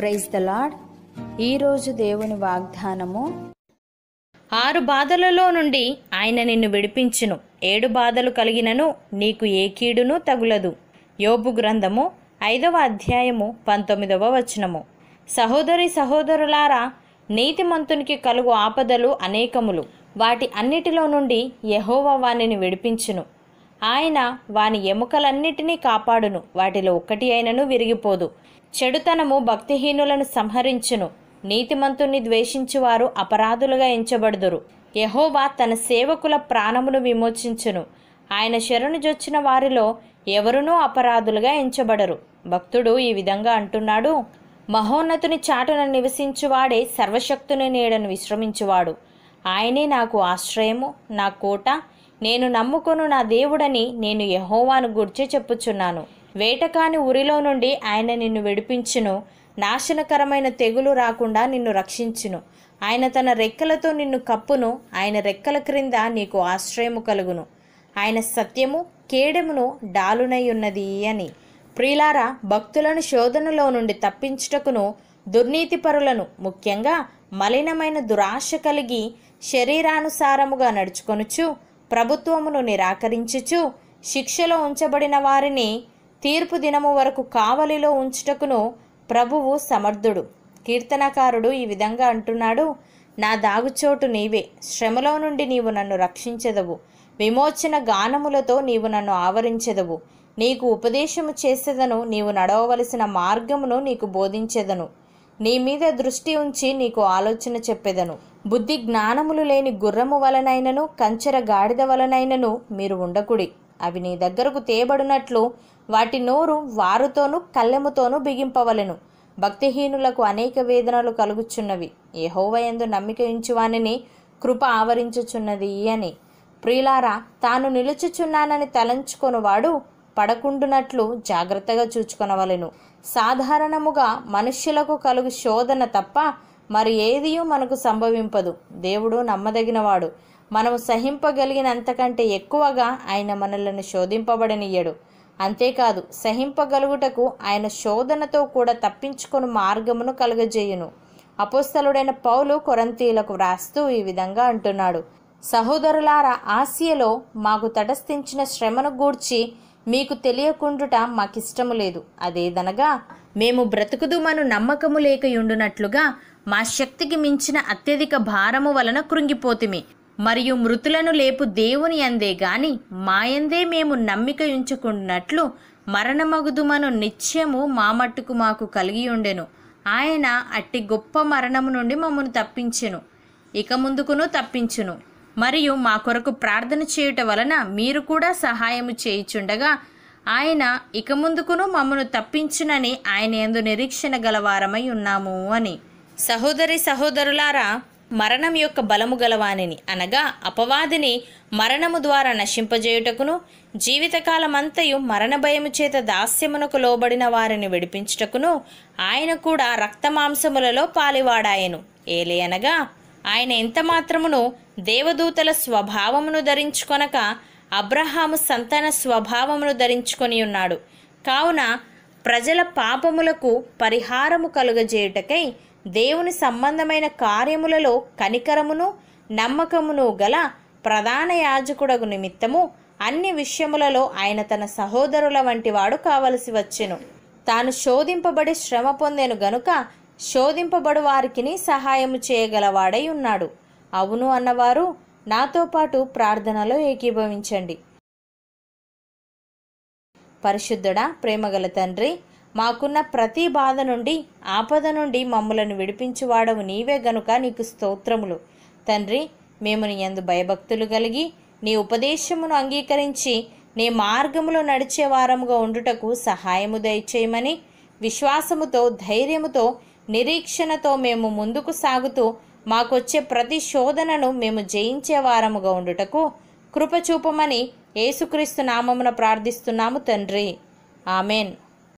praise the lord ఈరోజు దేవుని వాగ్దానము ఆరు బాధలలో నుండి ఆయన నిన్ను విడిపించును ఏడు బాధలు కలిగినను నీకు ఏ కీడును తగులదు యోబు గ్రంథము ఐదవ అధ్యాయము పంతొమ్మిదవ వచనము సహోదరి సహోదరులారా నీతిమంతునికి కలుగు ఆపదలు అనేకములు వాటి అన్నిటిలో నుండి యహోవ వానిని విడిపించును ఆయన వాని ఎముకలన్నిటినీ కాపాడును వాటిలో ఒక్కటి అయినను విరిగిపోదు చెడుతనము భక్తిహీనులను సంహరించును నీతిమంతుణ్ణి ద్వేషించువారు అపరాధులుగా ఎంచబడుదురు యహోవా తన సేవకుల ప్రాణమును విమోచించును ఆయన శరణుజొచ్చిన వారిలో ఎవరునూ అపరాధులుగా ఎంచబడరు భక్తుడు ఈ విధంగా అంటున్నాడు మహోన్నతుని చాటున నివసించువాడే సర్వశక్తుని నీడను విశ్రమించువాడు ఆయనే నాకు ఆశ్రయము నా కోట నేను నమ్ముకొను నా దేవుడని నేను యహోవాను గుర్చి చెప్పుచున్నాను వేటకాని ఉరిలో నుండి ఆయన నిన్ను విడిపించును నాశనకరమైన తెగులు రాకుండా నిన్ను రక్షించును ఆయన తన రెక్కలతో నిన్ను కప్పును ఆయన రెక్కల క్రింద నీకు ఆశ్రయము కలుగును ఆయన సత్యము కేడెమును డాలునై ఉన్నది అని ప్రియులారా భక్తులను శోధనలో నుండి తప్పించుటకును దుర్నీతిపరులను ముఖ్యంగా మలినమైన దురాశ కలిగి శరీరానుసారముగా నడుచుకొనుచు ప్రభుత్వమును నిరాకరించుచు శిక్షలో ఉంచబడిన వారిని తీర్పు దినము వరకు కావలిలో ఉంచుటకును ప్రభువు సమర్థుడు కీర్తనకారుడు ఈ విధంగా అంటున్నాడు నా దాగుచోటు నీవే శ్రమలో నుండి నీవు నన్ను రక్షించదవు విమోచన గానములతో నీవు నన్ను ఆవరించెదవు నీకు ఉపదేశము చేసేదను నీవు నడవవలసిన మార్గమును నీకు బోధించెదను నీ మీద దృష్టి ఉంచి నీకు ఆలోచన చెప్పెదను బుద్ధి జ్ఞానములు లేని గుర్రము వలనైనను కంచెర గాడిద వలనైనను మీరు ఉండకుడి అవి నీ దగ్గరకు తేబడినట్లు వాటి నోరు వారుతోనూ కళ్ళెముతోనూ బిగింపవలెను భక్తిహీనులకు అనేక వేదనలు కలుగుచున్నవి యహోవయందు నమ్మిక ఇంచువానిని కృప ఆవరించుచున్నది అని ప్రియులారా తాను నిలుచుచున్నానని తలంచుకొనివాడు పడకుండునట్లు జాగ్రత్తగా చూచుకొనవలను సాధారణముగా మనుష్యులకు కలుగు శోధన తప్ప మరి ఏదియూ మనకు సంభవింపదు దేవుడు నమ్మదగినవాడు మనము సహింపగలిగినంతకంటే ఎక్కువగా ఆయన మనలను శోధింపబడనియ్యడు అంతేకాదు సహింపగలుగుటకు ఆయన శోధనతో కూడా తప్పించుకొని మార్గమును కలుగజేయును అపోస్తలుడైన పౌలు కొరంతీలకు వ్రాస్తూ ఈ విధంగా అంటున్నాడు సహోదరులారా ఆసియలో మాకు తటస్థించిన శ్రమను గూర్చి మీకు తెలియకుండుట మాకిష్టము లేదు అదేదనగా మేము బ్రతుకుదుమను నమ్మకము లేకయుండునట్లుగా మా శక్తికి మించిన అత్యధిక భారము వలన కృంగిపోతిమి మరియు మృతులను లేపు దేవుని అందే గాని మాయందే మేము నమ్మిక ఉంచుకున్నట్లు మరణమగుదుమను నిత్యము మా మట్టుకు మాకు కలిగి ఉండెను ఆయన అట్టి గొప్ప మరణము నుండి మమ్మను తప్పించెను ఇక ముందుకును తప్పించును మరియు మా కొరకు ప్రార్థన చేయుట వలన మీరు కూడా సహాయము చేయుచుండగా ఆయన ఇక ముందుకును మమ్మను తప్పించునని ఆయన ఎందు నిరీక్షణ గలవారమై ఉన్నాము అని సహోదరి సహోదరులారా మరణం యొక్క బలము గలవానిని అనగా అపవాదిని మరణము ద్వారా నశింపజేయుటకును జీవితకాలమంతయు మరణ భయము చేత దాస్యమునకు లోబడిన వారిని విడిపించుటకును ఆయన కూడా రక్తమాంసములలో పాలివాడాయను ఏలే అనగా ఆయన ఎంత మాత్రమును దేవదూతల స్వభావమును ధరించుకొనక అబ్రహాము సంతాన స్వభావమును ధరించుకొని ఉన్నాడు కావున ప్రజల పాపములకు పరిహారము కలుగజేయుటకై దేవుని సంబంధమైన కార్యములలో కనికరమును నమ్మకమును గల ప్రధాన యాజకుడగు నిమిత్తము అన్ని విషయములలో ఆయన తన సహోదరుల వంటి వాడు కావలసి వచ్చెను తాను శోధింపబడి శ్రమ పొందెను గనుక శోధింపబడు వారికిని సహాయము చేయగలవాడై ఉన్నాడు అవును అన్నవారు నాతో పాటు ప్రార్థనలో ఏకీభవించండి పరిశుద్ధుడా ప్రేమగల తండ్రి మాకున్న ప్రతి బాధ నుండి ఆపద నుండి మమ్మలను విడిపించువాడవు నీవే గనుక నీకు స్తోత్రములు తండ్రి మేము నీ ఎందు భయభక్తులు కలిగి నీ ఉపదేశమును అంగీకరించి నీ మార్గములో నడిచే వారముగా ఉండుటకు సహాయము దయచేయమని విశ్వాసముతో ధైర్యముతో నిరీక్షణతో మేము ముందుకు సాగుతూ మాకొచ్చే ప్రతి శోధనను మేము జయించే వారముగా ఉండుటకు కృపచూపమని యేసుక్రీస్తు నామమున ప్రార్థిస్తున్నాము తండ్రి ఆమెన్